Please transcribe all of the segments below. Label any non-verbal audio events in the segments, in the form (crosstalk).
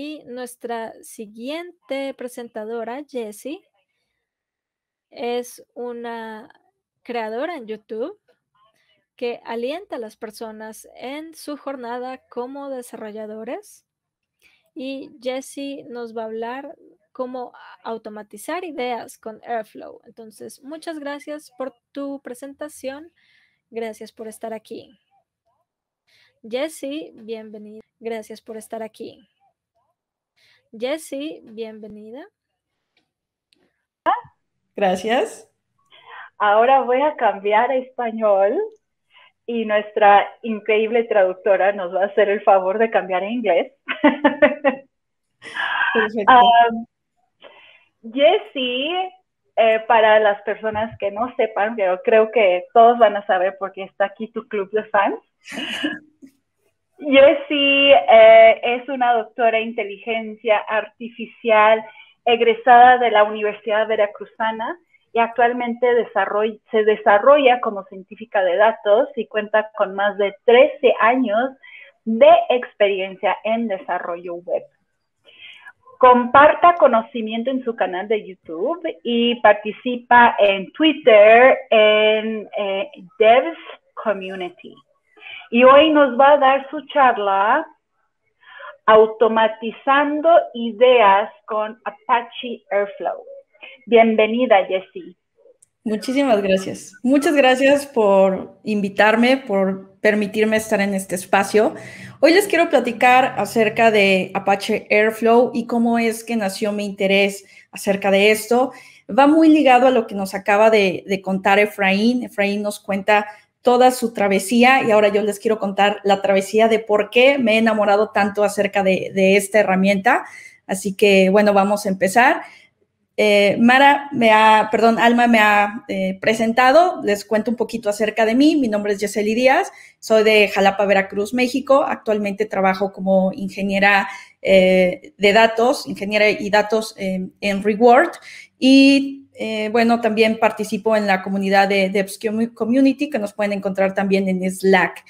Y nuestra siguiente presentadora, Jessie, es una creadora en YouTube que alienta a las personas en su jornada como desarrolladores. Y Jessie nos va a hablar cómo automatizar ideas con Airflow. Entonces, muchas gracias por tu presentación. Gracias por estar aquí. Jessie, bienvenida. Gracias por estar aquí. Jessie, bienvenida. Gracias. Ahora voy a cambiar a español y nuestra increíble traductora nos va a hacer el favor de cambiar a inglés. um, (laughs) Jessie, eh, para las personas que no sepan, pero creo que todos van a saber porque está aquí tu club de fans. (laughs) Jessie eh, es una doctora en inteligencia artificial egresada de la Universidad Veracruzana y actualmente se desarrolla como científica de datos y cuenta con más de 13 años de experiencia en desarrollo web. Comparta conocimiento en su canal de YouTube y participa en Twitter en eh, Devs Community. Y hoy nos va a dar su charla Automatizando Ideas con Apache Airflow. Bienvenida, Jessie. Muchísimas gracias. Muchas gracias por invitarme, por permitirme estar en este espacio. Hoy les quiero platicar acerca de Apache Airflow y cómo es que nació mi interés acerca de esto. Va muy ligado a lo que nos acaba de, de contar Efraín. Efraín nos cuenta toda su travesía y ahora yo les quiero contar la travesía de por qué me he enamorado tanto acerca de, esta herramienta. Así que bueno, vamos a empezar. Eh, Mara me ha, perdón, Alma me ha eh, presentado, les cuento un poquito acerca de mí. Mi nombre es Yeseli Díaz, soy de Jalapa, Veracruz, México. Actualmente trabajo como ingeniera eh, de datos, ingeniera y datos en Reward y eh, bueno, también participo en la comunidad de Devs Community, que nos pueden encontrar también en Slack.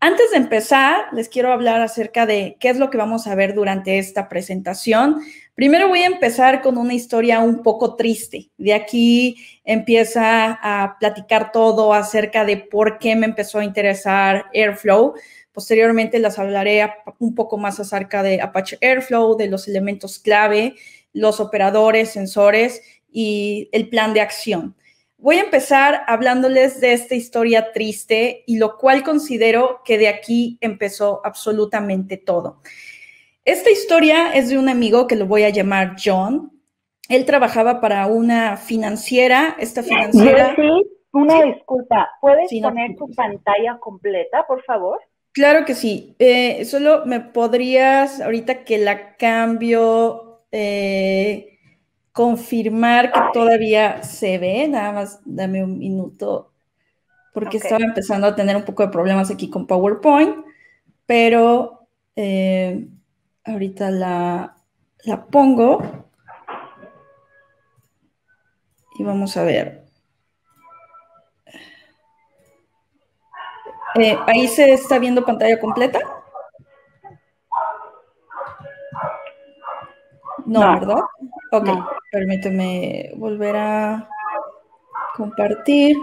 Antes de empezar, les quiero hablar acerca de qué es lo que vamos a ver durante esta presentación. Primero voy a empezar con una historia un poco triste. De aquí empieza a platicar todo acerca de por qué me empezó a interesar Airflow. Posteriormente les hablaré un poco más acerca de Apache Airflow, de los elementos clave, los operadores, sensores y el plan de acción. Voy a empezar hablándoles de esta historia triste y lo cual considero que de aquí empezó absolutamente todo. Esta historia es de un amigo que lo voy a llamar John. Él trabajaba para una financiera, esta financiera... una disculpa, ¿puedes poner tu pantalla completa, por favor? Claro que sí. Eh, solo me podrías, ahorita que la cambio, eh, confirmar que todavía se ve, nada más dame un minuto, porque estaba empezando a tener un poco de problemas aquí con PowerPoint, pero eh, ahorita la, la pongo y vamos a ver. Eh, ahí se está viendo pantalla completa. No, ¿verdad? Ok, permíteme volver a compartir.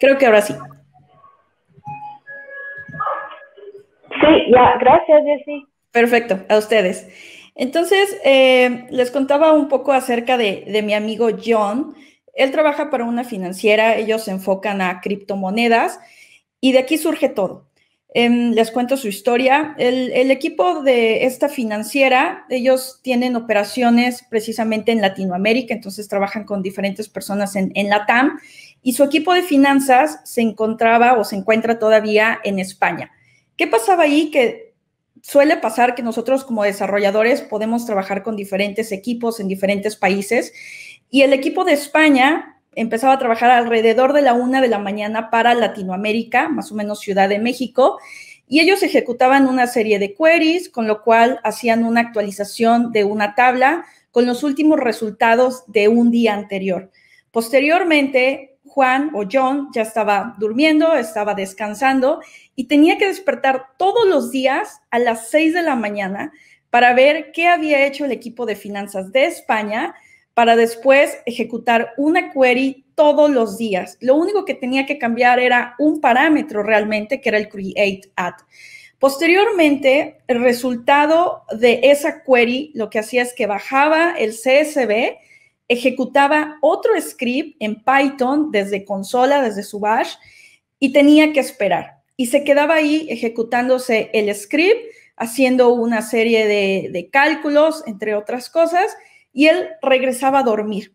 Creo que ahora sí. Sí, ya, gracias, Jessy. Perfecto, a ustedes. Entonces, eh, les contaba un poco acerca de, de mi amigo John. Él trabaja para una financiera, ellos se enfocan a criptomonedas y de aquí surge todo. Em, les cuento su historia. El, equipo de esta financiera, ellos tienen operaciones precisamente en Latinoamérica, entonces trabajan con diferentes personas en, en la TAM y su equipo de finanzas se encontraba o se encuentra todavía en España. ¿Qué pasaba ahí? Que suele pasar que nosotros como desarrolladores podemos trabajar con diferentes equipos en diferentes países y el equipo de España empezaba a trabajar alrededor de la una de la mañana para Latinoamérica, más o menos Ciudad de México, y ellos ejecutaban una serie de queries, con lo cual hacían una actualización de una tabla con los últimos resultados de un día anterior. Posteriormente, Juan o John ya estaba durmiendo, estaba descansando y tenía que despertar todos los días a las 6 de la mañana para ver qué había hecho el equipo de finanzas de España para después ejecutar una query todos los días. Lo único que tenía que cambiar era un parámetro realmente, que era el create at. Posteriormente, el resultado de esa query lo que hacía es que bajaba el CSV, ejecutaba otro script en Python desde consola, desde su bash, y tenía que esperar. Y se quedaba ahí ejecutándose el script, haciendo una serie de, de cálculos, entre otras cosas, y él regresaba a dormir.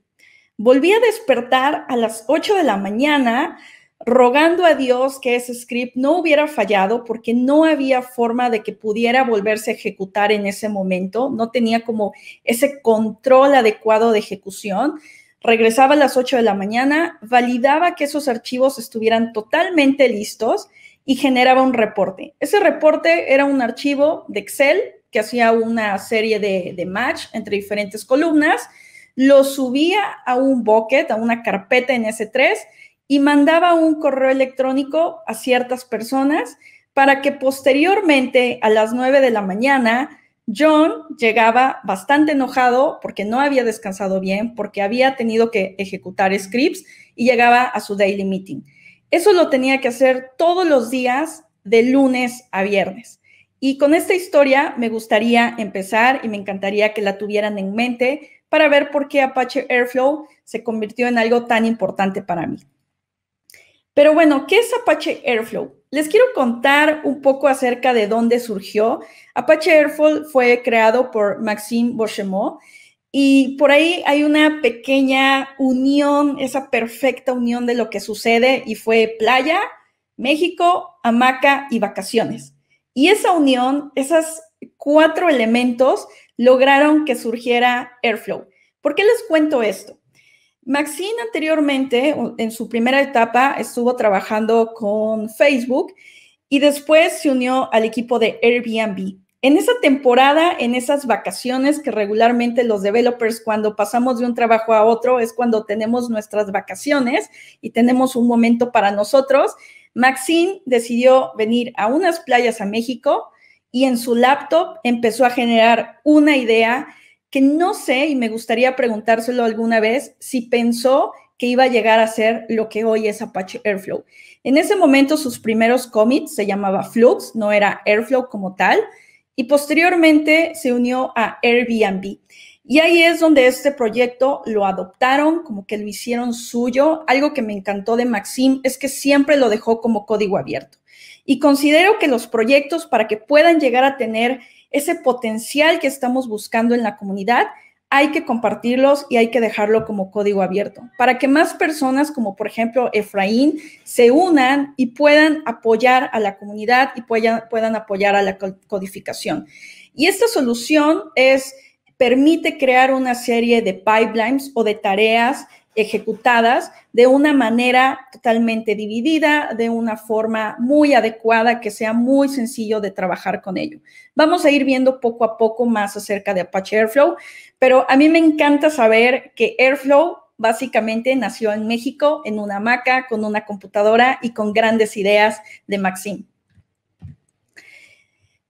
Volvía a despertar a las 8 de la mañana rogando a Dios que ese script no hubiera fallado porque no había forma de que pudiera volverse a ejecutar en ese momento, no tenía como ese control adecuado de ejecución. Regresaba a las 8 de la mañana, validaba que esos archivos estuvieran totalmente listos y generaba un reporte. Ese reporte era un archivo de Excel hacía una serie de, de match entre diferentes columnas, lo subía a un bucket, a una carpeta en S3 y mandaba un correo electrónico a ciertas personas para que posteriormente a las 9 de la mañana John llegaba bastante enojado porque no había descansado bien, porque había tenido que ejecutar scripts y llegaba a su daily meeting. Eso lo tenía que hacer todos los días de lunes a viernes. Y con esta historia me gustaría empezar y me encantaría que la tuvieran en mente para ver por qué Apache Airflow se convirtió en algo tan importante para mí. Pero bueno, ¿qué es Apache Airflow? Les quiero contar un poco acerca de dónde surgió. Apache Airflow fue creado por Maxime Bochemot y por ahí hay una pequeña unión, esa perfecta unión de lo que sucede y fue playa, México, hamaca y vacaciones. Y esa unión, esos cuatro elementos, lograron que surgiera Airflow. ¿Por qué les cuento esto? Maxine anteriormente, en su primera etapa, estuvo trabajando con Facebook y después se unió al equipo de Airbnb. En esa temporada, en esas vacaciones que regularmente los developers cuando pasamos de un trabajo a otro es cuando tenemos nuestras vacaciones y tenemos un momento para nosotros, Maxine decidió venir a unas playas a México y en su laptop empezó a generar una idea que no sé y me gustaría preguntárselo alguna vez si pensó que iba a llegar a ser lo que hoy es Apache Airflow. En ese momento sus primeros commits se llamaba Flux, no era Airflow como tal, y posteriormente se unió a Airbnb. Y ahí es donde este proyecto lo adoptaron, como que lo hicieron suyo. Algo que me encantó de Maxim es que siempre lo dejó como código abierto. Y considero que los proyectos para que puedan llegar a tener ese potencial que estamos buscando en la comunidad, hay que compartirlos y hay que dejarlo como código abierto para que más personas, como por ejemplo Efraín, se unan y puedan apoyar a la comunidad y puedan, apoyar a la codificación. Y esta solución es permite crear una serie de pipelines o de tareas ejecutadas de una manera totalmente dividida, de una forma muy adecuada, que sea muy sencillo de trabajar con ello. Vamos a ir viendo poco a poco más acerca de Apache Airflow, pero a mí me encanta saber que Airflow básicamente nació en México, en una hamaca, con una computadora y con grandes ideas de Maxim.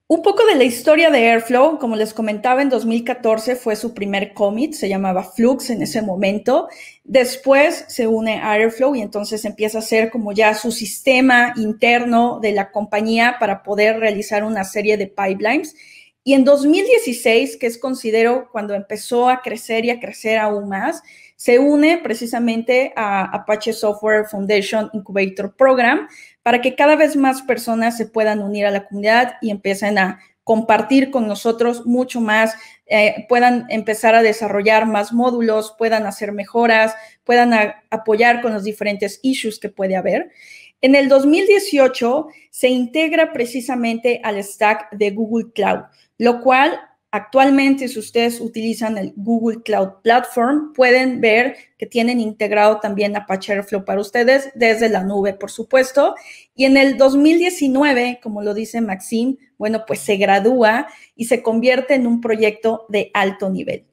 Un poco de la historia de Airflow, como les comentaba, en 2014 fue su primer commit, se llamaba Flux en ese momento. Después se une a Airflow y entonces empieza a ser como ya su sistema interno de la compañía para poder realizar una serie de pipelines. Y en 2016, que es considero cuando empezó a crecer y a crecer aún más, se une precisamente a Apache Software Foundation Incubator Program para que cada vez más personas se puedan unir a la comunidad y empiecen a compartir con nosotros mucho más, eh, puedan empezar a desarrollar más módulos, puedan hacer mejoras, puedan apoyar con los diferentes issues que puede haber. En el 2018 se integra precisamente al stack de Google Cloud, lo cual Actualmente, si ustedes utilizan el Google Cloud Platform, pueden ver que tienen integrado también Apache Airflow para ustedes desde la nube, por supuesto. Y en el 2019, como lo dice Maxim, bueno, pues se gradúa y se convierte en un proyecto de alto nivel.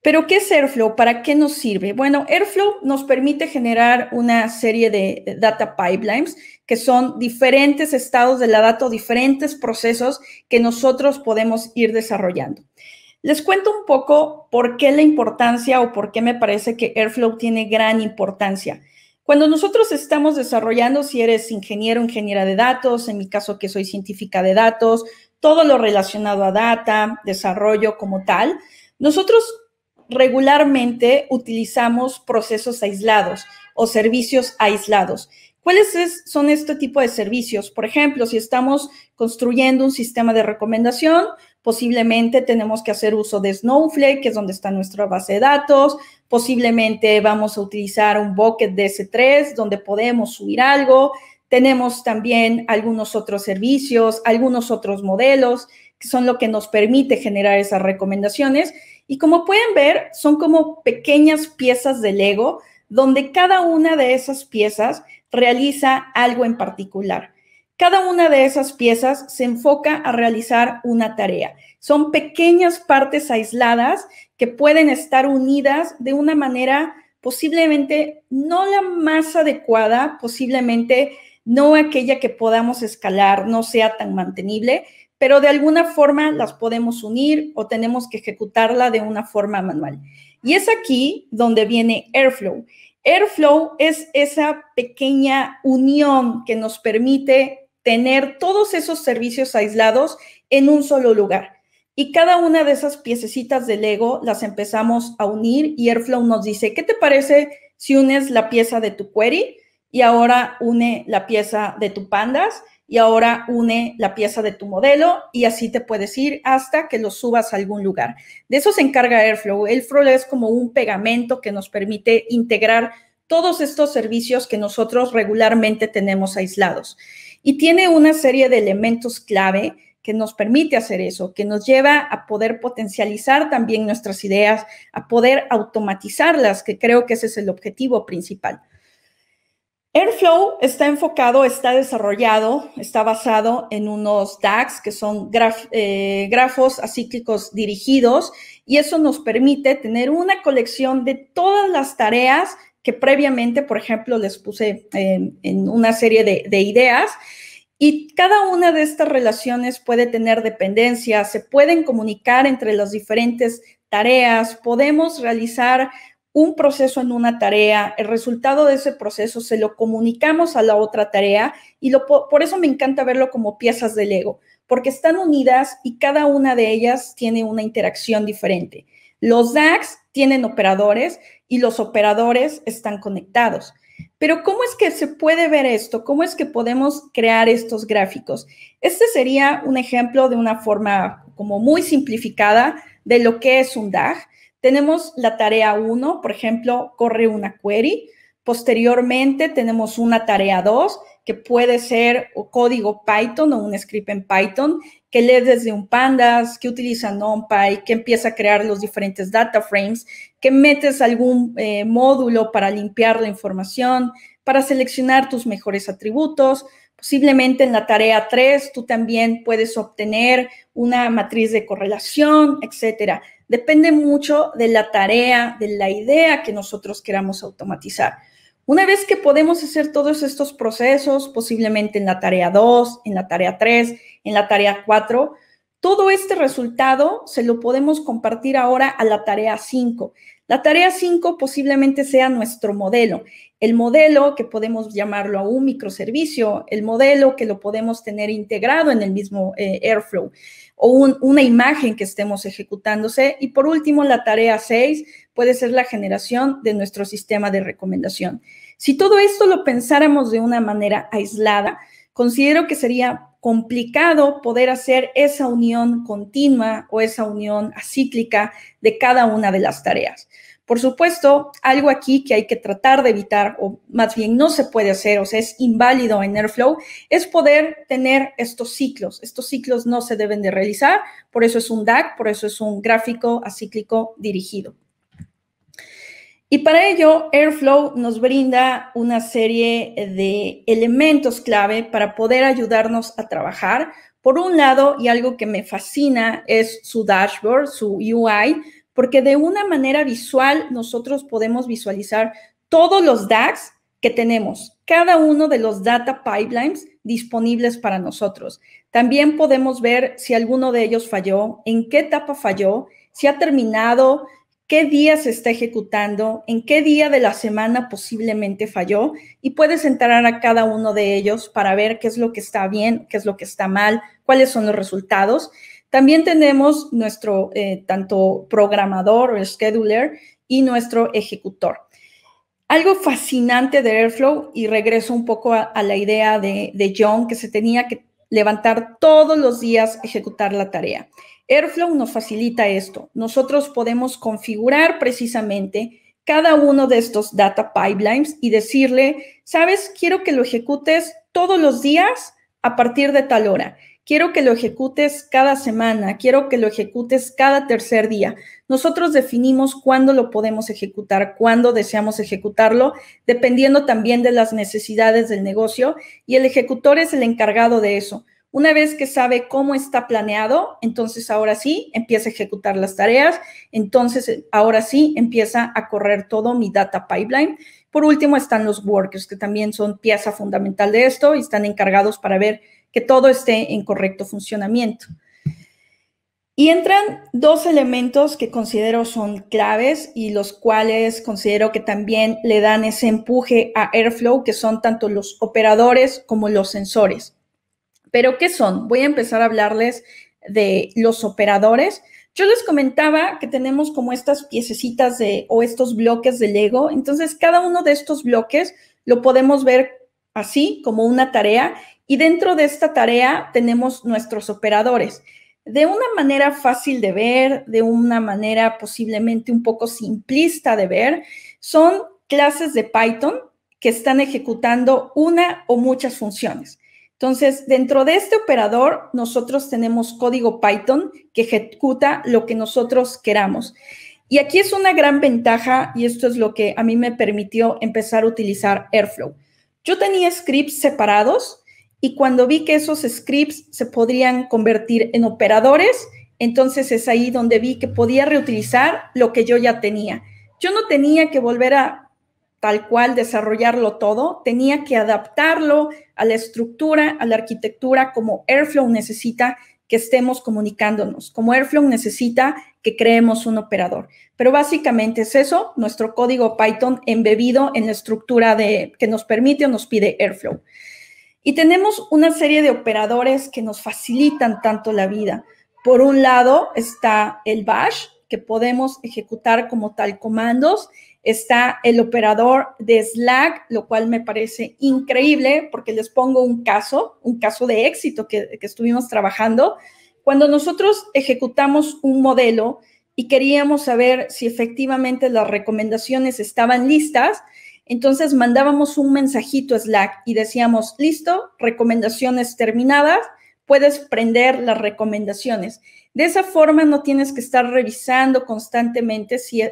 Pero, ¿qué es Airflow? ¿Para qué nos sirve? Bueno, Airflow nos permite generar una serie de data pipelines, que son diferentes estados de la data diferentes procesos que nosotros podemos ir desarrollando. Les cuento un poco por qué la importancia o por qué me parece que Airflow tiene gran importancia. Cuando nosotros estamos desarrollando, si eres ingeniero, ingeniera de datos, en mi caso que soy científica de datos, todo lo relacionado a data, desarrollo como tal, nosotros regularmente utilizamos procesos aislados o servicios aislados. ¿Cuáles son este tipo de servicios? Por ejemplo, si estamos construyendo un sistema de recomendación, posiblemente tenemos que hacer uso de Snowflake, que es donde está nuestra base de datos, posiblemente vamos a utilizar un bucket de S3, donde podemos subir algo, tenemos también algunos otros servicios, algunos otros modelos, que son lo que nos permite generar esas recomendaciones y como pueden ver, son como pequeñas piezas de Lego, donde cada una de esas piezas realiza algo en particular. Cada una de esas piezas se enfoca a realizar una tarea. Son pequeñas partes aisladas que pueden estar unidas de una manera posiblemente no la más adecuada, posiblemente no aquella que podamos escalar, no sea tan mantenible, pero de alguna forma las podemos unir o tenemos que ejecutarla de una forma manual. Y es aquí donde viene Airflow. Airflow es esa pequeña unión que nos permite tener todos esos servicios aislados en un solo lugar. Y cada una de esas piececitas de Lego las empezamos a unir y Airflow nos dice, ¿qué te parece si unes la pieza de tu query y ahora une la pieza de tu pandas? y ahora une la pieza de tu modelo y así te puedes ir hasta que lo subas a algún lugar. De eso se encarga Airflow. Airflow es como un pegamento que nos permite integrar todos estos servicios que nosotros regularmente tenemos aislados. Y tiene una serie de elementos clave que nos permite hacer eso, que nos lleva a poder potencializar también nuestras ideas, a poder automatizarlas, que creo que ese es el objetivo principal. Airflow está enfocado, está desarrollado, está basado en unos DAGs, que son eh, grafos acíclicos dirigidos, y eso nos permite tener una colección de todas las tareas que previamente, por ejemplo, les puse en una serie de, de ideas. Y cada una de estas relaciones puede tener dependencias, se pueden comunicar entre las diferentes tareas, podemos realizar un proceso en una tarea, el resultado de ese proceso se lo comunicamos a la otra tarea y por eso me encanta verlo como piezas de Lego, porque están unidas y cada una de ellas tiene una interacción diferente. Los DAGs tienen operadores y los operadores están conectados. Pero ¿cómo es que se puede ver esto? ¿Cómo es que podemos crear estos gráficos? Este sería un ejemplo de una forma como muy simplificada de lo que es un DAG. Tenemos la tarea 1, por ejemplo, corre una query. Posteriormente tenemos una tarea 2 que puede ser código Python o un script en Python que lee desde un pandas, que utiliza NumPy, que empieza a crear los diferentes data frames, que metes algún eh, módulo para limpiar la información, para seleccionar tus mejores atributos, Posiblemente en la tarea 3 tú también puedes obtener una matriz de correlación, etcétera. Depende mucho de la tarea, de la idea que nosotros queramos automatizar. Una vez que podemos hacer todos estos procesos, posiblemente en la tarea 2, en la tarea 3, en la tarea 4, todo este resultado se lo podemos compartir ahora a la tarea 5. La tarea 5 posiblemente sea nuestro modelo el modelo, que podemos llamarlo a un microservicio, el modelo que lo podemos tener integrado en el mismo eh, Airflow, o una imagen que estemos ejecutándose. Y por último, la tarea 6 puede ser la generación de nuestro sistema de recomendación. Si todo esto lo pensáramos de una manera aislada, considero que sería complicado poder hacer esa unión continua o esa unión acíclica de cada una de las tareas. Por supuesto, algo aquí que hay que tratar de evitar, o más bien no se puede hacer, o sea, es inválido en Airflow, es poder tener estos ciclos. Estos ciclos no se deben de realizar, por eso es un DAC, por eso es un gráfico acíclico dirigido. Y para ello, Airflow nos brinda una serie de elementos clave para poder ayudarnos a trabajar. Por un lado, y algo que me fascina, es su dashboard, su UI, porque de una manera visual nosotros podemos visualizar todos los DAGs que tenemos, cada uno de los data pipelines disponibles para nosotros. También podemos ver si alguno de ellos falló, en qué etapa falló, si ha terminado, qué día se está ejecutando, en qué día de la semana posiblemente falló y puedes entrar a cada uno de ellos para ver qué es lo que está bien, qué es lo que está mal, cuáles son los resultados. También tenemos nuestro eh, tanto programador o scheduler y nuestro ejecutor. Algo fascinante de Airflow, y regreso un poco a, la idea de, de John, que se tenía que levantar todos los días, ejecutar la tarea. Airflow nos facilita esto. Nosotros podemos configurar precisamente cada uno de estos data pipelines y decirle, sabes, quiero que lo ejecutes todos los días a partir de tal hora. Quiero que lo ejecutes cada semana, quiero que lo ejecutes cada tercer día. Nosotros definimos cuándo lo podemos ejecutar, cuándo deseamos ejecutarlo, dependiendo también de las necesidades del negocio y el ejecutor es el encargado de eso. Una vez que sabe cómo está planeado, entonces ahora sí empieza a ejecutar las tareas, entonces eh, ahora sí empieza a correr todo mi data pipeline. Por último están los workers, que también son pieza fundamental de esto y están encargados para ver que todo esté en correcto funcionamiento. Y entran dos elementos que considero son claves y los cuales considero que también le dan ese empuje a Airflow, que son tanto los operadores como los sensores. Pero, ¿qué son? Voy a empezar a hablarles de los operadores. Yo les comentaba que tenemos como estas piececitas de, o estos bloques de Lego. Entonces, cada uno de estos bloques lo podemos ver así como una tarea y dentro de esta tarea tenemos nuestros operadores. De una manera fácil de ver, de una manera posiblemente un poco simplista de ver, son clases de Python que están ejecutando una o muchas funciones. Entonces, dentro de este operador, nosotros tenemos código Python que ejecuta lo que nosotros queramos. Y aquí es una gran ventaja y esto es lo que a mí me permitió empezar a utilizar Airflow. Yo tenía scripts separados y cuando vi que esos scripts se podrían convertir en operadores, entonces es ahí donde vi que podía reutilizar lo que yo ya tenía. Yo no tenía que volver a tal cual desarrollarlo todo, tenía que adaptarlo a la estructura, a la arquitectura como Airflow necesita que estemos comunicándonos, como Airflow necesita que creemos un operador. Pero básicamente es eso, nuestro código Python embebido en la estructura de, que nos permite o nos pide Airflow. Y tenemos una serie de operadores que nos facilitan tanto la vida. Por un lado está el bash, que podemos ejecutar como tal comandos. Está el operador de Slack, lo cual me parece increíble porque les pongo un caso, un caso de éxito que, que estuvimos trabajando. Cuando nosotros ejecutamos un modelo y queríamos saber si efectivamente las recomendaciones estaban listas, entonces mandábamos un mensajito a Slack y decíamos, listo, recomendaciones terminadas, puedes prender las recomendaciones. De esa forma no tienes que estar revisando constantemente si,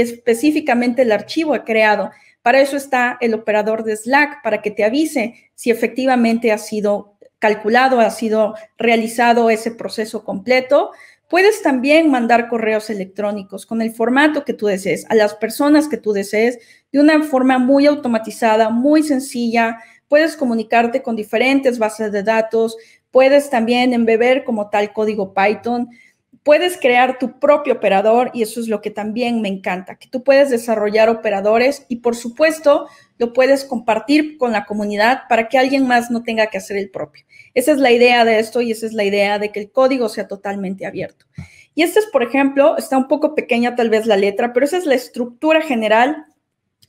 específicamente el archivo ha creado. Para eso está el operador de Slack, para que te avise si efectivamente ha sido calculado, ha sido realizado ese proceso completo Puedes también mandar correos electrónicos con el formato que tú desees, a las personas que tú desees, de una forma muy automatizada, muy sencilla. Puedes comunicarte con diferentes bases de datos. Puedes también embeber como tal código Python puedes crear tu propio operador y eso es lo que también me encanta, que tú puedes desarrollar operadores y por supuesto lo puedes compartir con la comunidad para que alguien más no tenga que hacer el propio. Esa es la idea de esto y esa es la idea de que el código sea totalmente abierto. Y este es, por ejemplo, está un poco pequeña tal vez la letra, pero esa es la estructura general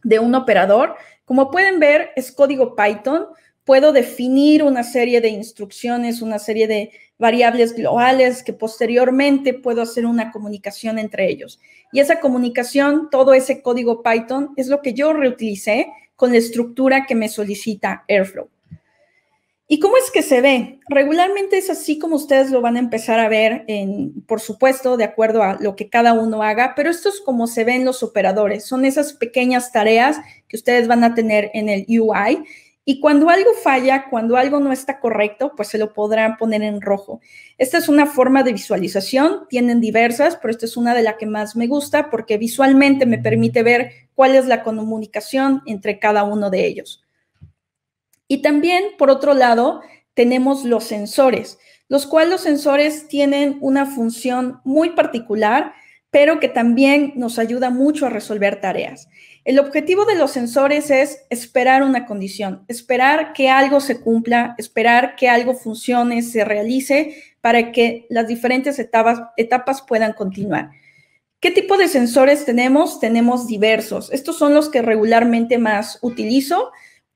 de un operador. Como pueden ver, es código Python. Puedo definir una serie de instrucciones, una serie de variables globales que posteriormente puedo hacer una comunicación entre ellos. Y esa comunicación, todo ese código Python, es lo que yo reutilicé con la estructura que me solicita Airflow. ¿Y cómo es que se ve? Regularmente es así como ustedes lo van a empezar a ver, en, por supuesto, de acuerdo a lo que cada uno haga, pero esto es como se ven los operadores. Son esas pequeñas tareas que ustedes van a tener en el UI y cuando algo falla, cuando algo no está correcto, pues se lo podrán poner en rojo. Esta es una forma de visualización, tienen diversas, pero esta es una de las que más me gusta porque visualmente me permite ver cuál es la comunicación entre cada uno de ellos. Y también, por otro lado, tenemos los sensores, los cuales los sensores tienen una función muy particular pero que también nos ayuda mucho a resolver tareas. El objetivo de los sensores es esperar una condición, esperar que algo se cumpla, esperar que algo funcione, se realice para que las diferentes etapas, puedan continuar. ¿Qué tipo de sensores tenemos? Tenemos diversos. Estos son los que regularmente más utilizo.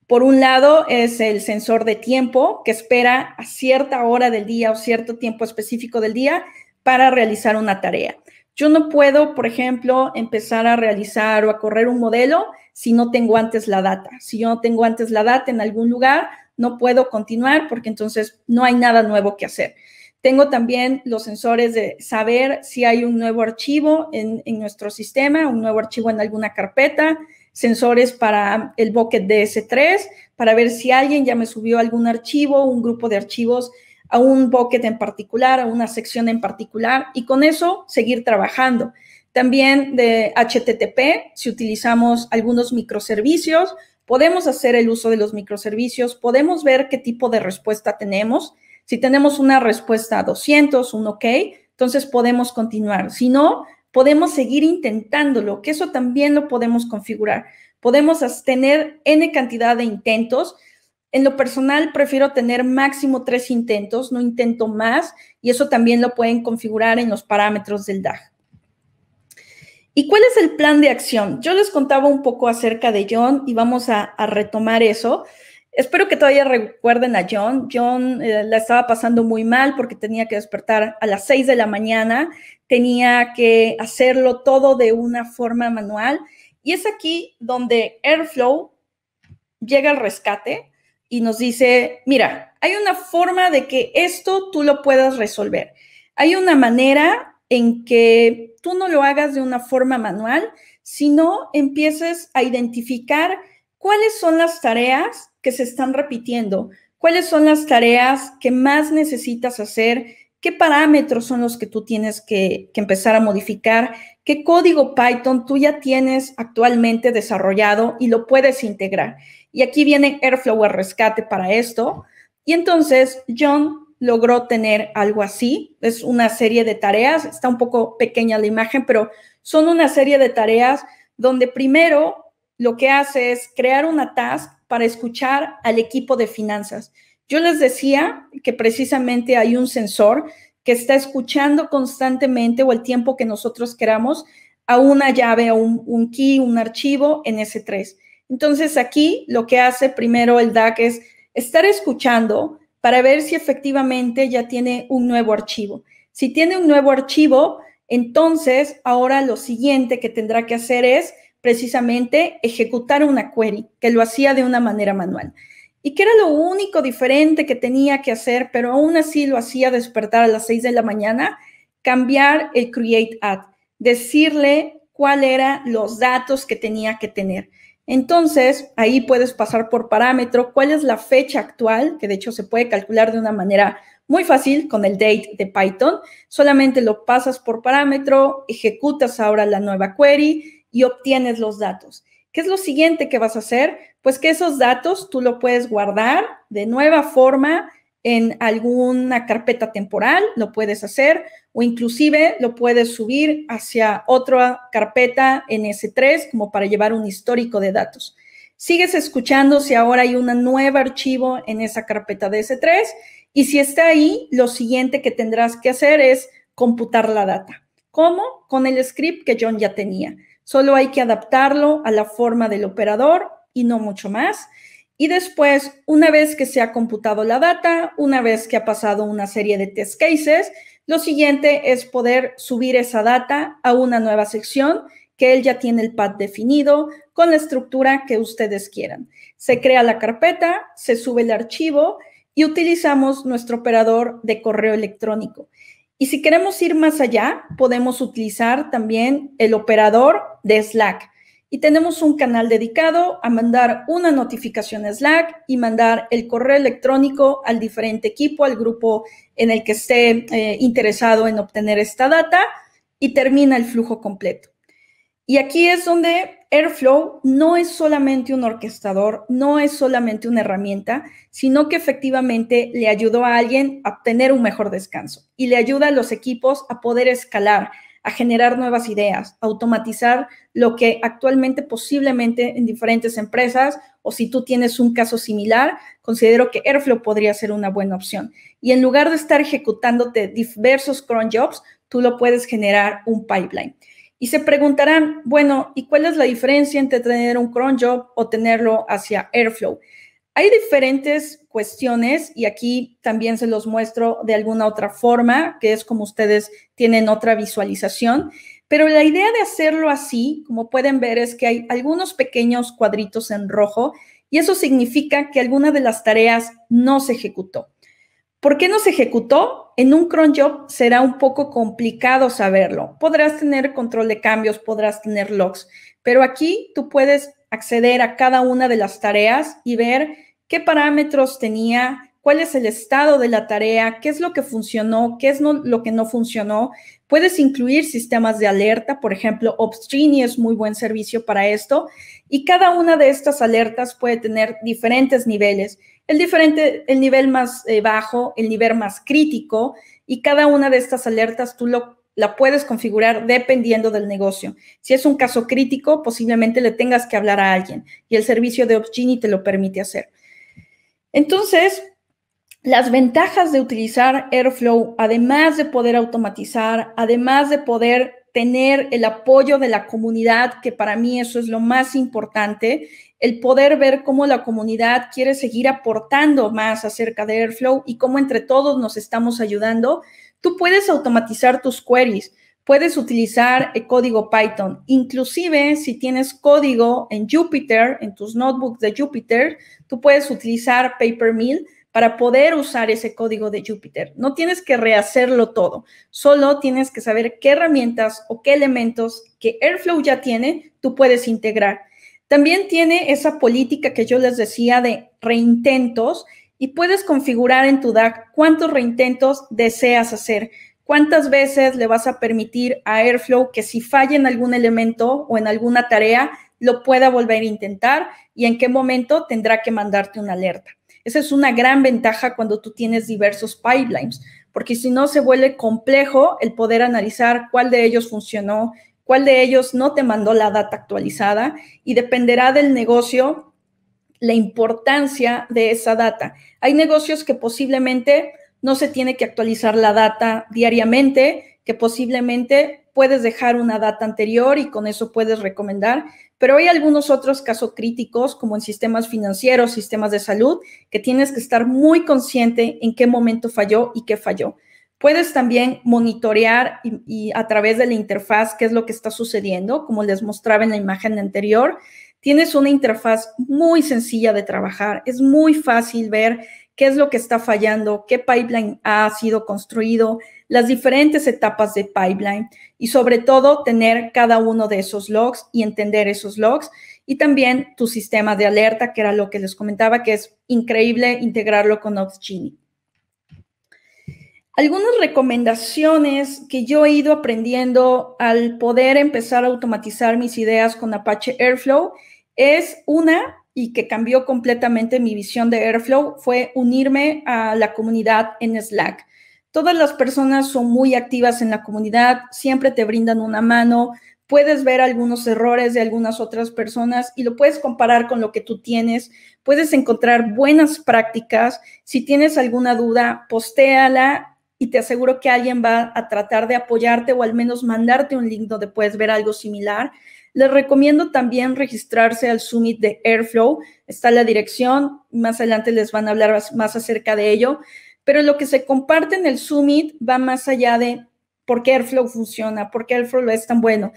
Por un lado es el sensor de tiempo que espera a cierta hora del día o cierto tiempo específico del día para realizar una tarea. Yo no puedo, por ejemplo, empezar a realizar o a correr un modelo si no tengo antes la data. Si yo no tengo antes la data en algún lugar, no puedo continuar porque entonces no hay nada nuevo que hacer. Tengo también los sensores de saber si hay un nuevo archivo en, nuestro sistema, un nuevo archivo en alguna carpeta, sensores para el bucket DS3, para ver si alguien ya me subió algún archivo, un grupo de archivos a un bucket en particular, a una sección en particular, y con eso seguir trabajando. También de HTTP, si utilizamos algunos microservicios, podemos hacer el uso de los microservicios, podemos ver qué tipo de respuesta tenemos. Si tenemos una respuesta a 200, un OK, entonces podemos continuar. Si no, podemos seguir intentándolo, que eso también lo podemos configurar. Podemos tener N cantidad de intentos en lo personal, prefiero tener máximo tres intentos, no intento más, y eso también lo pueden configurar en los parámetros del DAG. ¿Y cuál es el plan de acción? Yo les contaba un poco acerca de John y vamos a, retomar eso. Espero que todavía recuerden a John. John eh, la estaba pasando muy mal porque tenía que despertar a las 6 de la mañana, tenía que hacerlo todo de una forma manual. Y es aquí donde Airflow llega al rescate y nos dice, mira, hay una forma de que esto tú lo puedas resolver. Hay una manera en que tú no lo hagas de una forma manual, sino empieces a identificar cuáles son las tareas que se están repitiendo, cuáles son las tareas que más necesitas hacer, qué parámetros son los que tú tienes que, empezar a modificar, qué código Python tú ya tienes actualmente desarrollado y lo puedes integrar. Y aquí viene Airflow a rescate para esto. Y entonces John logró tener algo así. Es una serie de tareas, está un poco pequeña la imagen, pero son una serie de tareas donde primero lo que hace es crear una task para escuchar al equipo de finanzas. Yo les decía que precisamente hay un sensor que está escuchando constantemente o el tiempo que nosotros queramos a una llave, a un, un key, un archivo en S3. Entonces aquí lo que hace primero el DAC es estar escuchando para ver si efectivamente ya tiene un nuevo archivo. Si tiene un nuevo archivo, entonces ahora lo siguiente que tendrá que hacer es precisamente ejecutar una query, que lo hacía de una manera manual y que era lo único diferente que tenía que hacer, pero aún así lo hacía despertar a las 6 de la mañana, cambiar el Create Ad, decirle cuál eran los datos que tenía que tener. Entonces, ahí puedes pasar por parámetro cuál es la fecha actual, que de hecho se puede calcular de una manera muy fácil con el date de Python. Solamente lo pasas por parámetro, ejecutas ahora la nueva query y obtienes los datos. ¿Qué es lo siguiente que vas a hacer? Pues que esos datos tú lo puedes guardar de nueva forma en alguna carpeta temporal, lo puedes hacer o inclusive lo puedes subir hacia otra carpeta en S3 como para llevar un histórico de datos. Sigues escuchando si ahora hay un nuevo archivo en esa carpeta de S3 y si está ahí, lo siguiente que tendrás que hacer es computar la data. ¿Cómo? Con el script que John ya tenía. Solo hay que adaptarlo a la forma del operador y no mucho más. Y después, una vez que se ha computado la data, una vez que ha pasado una serie de test cases, lo siguiente es poder subir esa data a una nueva sección que él ya tiene el path definido con la estructura que ustedes quieran. Se crea la carpeta, se sube el archivo y utilizamos nuestro operador de correo electrónico. Y si queremos ir más allá, podemos utilizar también el operador de Slack. Y tenemos un canal dedicado a mandar una notificación a Slack y mandar el correo electrónico al diferente equipo, al grupo en el que esté eh, interesado en obtener esta data y termina el flujo completo. Y aquí es donde Airflow no es solamente un orquestador, no es solamente una herramienta, sino que efectivamente le ayudó a alguien a obtener un mejor descanso y le ayuda a los equipos a poder escalar, a generar nuevas ideas, automatizar lo que actualmente posiblemente en diferentes empresas o si tú tienes un caso similar, considero que Airflow podría ser una buena opción. Y en lugar de estar ejecutándote diversos cron jobs, tú lo puedes generar un pipeline. Y se preguntarán, bueno, ¿y cuál es la diferencia entre tener un cron job o tenerlo hacia Airflow? Hay diferentes cuestiones y aquí también se los muestro de alguna otra forma, que es como ustedes tienen otra visualización, pero la idea de hacerlo así, como pueden ver, es que hay algunos pequeños cuadritos en rojo y eso significa que alguna de las tareas no se ejecutó. ¿Por qué no se ejecutó? En un cron job será un poco complicado saberlo. Podrás tener control de cambios, podrás tener logs, pero aquí tú puedes acceder a cada una de las tareas y ver qué parámetros tenía, cuál es el estado de la tarea, qué es lo que funcionó, qué es lo que no funcionó. Puedes incluir sistemas de alerta, por ejemplo, Obstrini es muy buen servicio para esto y cada una de estas alertas puede tener diferentes niveles. El, diferente, el nivel más eh, bajo, el nivel más crítico y cada una de estas alertas tú lo, la puedes configurar dependiendo del negocio. Si es un caso crítico, posiblemente le tengas que hablar a alguien y el servicio de Obstrini te lo permite hacer. Entonces, las ventajas de utilizar Airflow, además de poder automatizar, además de poder tener el apoyo de la comunidad, que para mí eso es lo más importante, el poder ver cómo la comunidad quiere seguir aportando más acerca de Airflow y cómo entre todos nos estamos ayudando, tú puedes automatizar tus queries, puedes utilizar el código Python. Inclusive si tienes código en Jupyter, en tus notebooks de Jupyter, tú puedes utilizar Papermill para poder usar ese código de Júpiter. No tienes que rehacerlo todo, solo tienes que saber qué herramientas o qué elementos que Airflow ya tiene, tú puedes integrar. También tiene esa política que yo les decía de reintentos y puedes configurar en tu DAC cuántos reintentos deseas hacer. ¿Cuántas veces le vas a permitir a Airflow que si falla en algún elemento o en alguna tarea, lo pueda volver a intentar y en qué momento tendrá que mandarte una alerta? Esa es una gran ventaja cuando tú tienes diversos pipelines, porque si no se vuelve complejo el poder analizar cuál de ellos funcionó, cuál de ellos no te mandó la data actualizada y dependerá del negocio la importancia de esa data. Hay negocios que posiblemente no se tiene que actualizar la data diariamente, que posiblemente puedes dejar una data anterior y con eso puedes recomendar, pero hay algunos otros casos críticos, como en sistemas financieros, sistemas de salud, que tienes que estar muy consciente en qué momento falló y qué falló. Puedes también monitorear y, a través de la interfaz qué es lo que está sucediendo, como les mostraba en la imagen anterior. Tienes una interfaz muy sencilla de trabajar. Es muy fácil ver qué es lo que está fallando, qué pipeline ha sido construido, las diferentes etapas de pipeline y sobre todo tener cada uno de esos logs y entender esos logs y también tu sistema de alerta, que era lo que les comentaba, que es increíble integrarlo con Opsgenie. Algunas recomendaciones que yo he ido aprendiendo al poder empezar a automatizar mis ideas con Apache Airflow es una, y que cambió completamente mi visión de Airflow, fue unirme a la comunidad en Slack. Todas las personas son muy activas en la comunidad, siempre te brindan una mano, puedes ver algunos errores de algunas otras personas y lo puedes comparar con lo que tú tienes, puedes encontrar buenas prácticas, si tienes alguna duda, postéala y te aseguro que alguien va a tratar de apoyarte o al menos mandarte un link donde puedes ver algo similar. Les recomiendo también registrarse al Summit de Airflow. Está la dirección. Más adelante les van a hablar más acerca de ello pero lo que se comparte en el Summit va más allá de por qué Airflow funciona, por qué Airflow es tan bueno.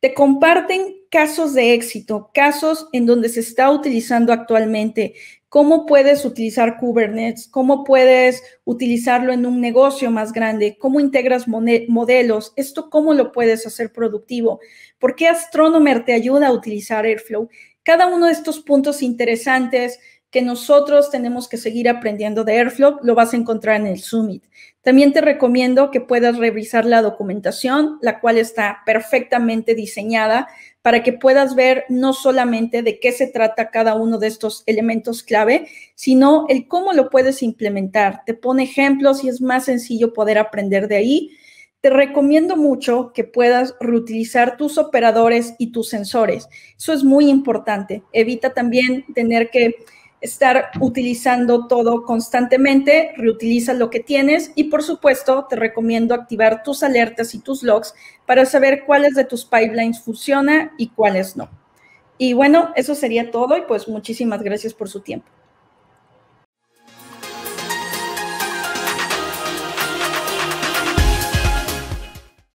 Te comparten casos de éxito, casos en donde se está utilizando actualmente, cómo puedes utilizar Kubernetes, cómo puedes utilizarlo en un negocio más grande, cómo integras modelos, esto cómo lo puedes hacer productivo, por qué Astronomer te ayuda a utilizar Airflow. Cada uno de estos puntos interesantes que nosotros tenemos que seguir aprendiendo de Airflow, lo vas a encontrar en el Summit. También te recomiendo que puedas revisar la documentación, la cual está perfectamente diseñada para que puedas ver no solamente de qué se trata cada uno de estos elementos clave, sino el cómo lo puedes implementar. Te pone ejemplos y es más sencillo poder aprender de ahí. Te recomiendo mucho que puedas reutilizar tus operadores y tus sensores. Eso es muy importante. Evita también tener que estar utilizando todo constantemente, reutiliza lo que tienes y por supuesto te recomiendo activar tus alertas y tus logs para saber cuáles de tus pipelines funciona y cuáles no. Y bueno, eso sería todo y pues muchísimas gracias por su tiempo.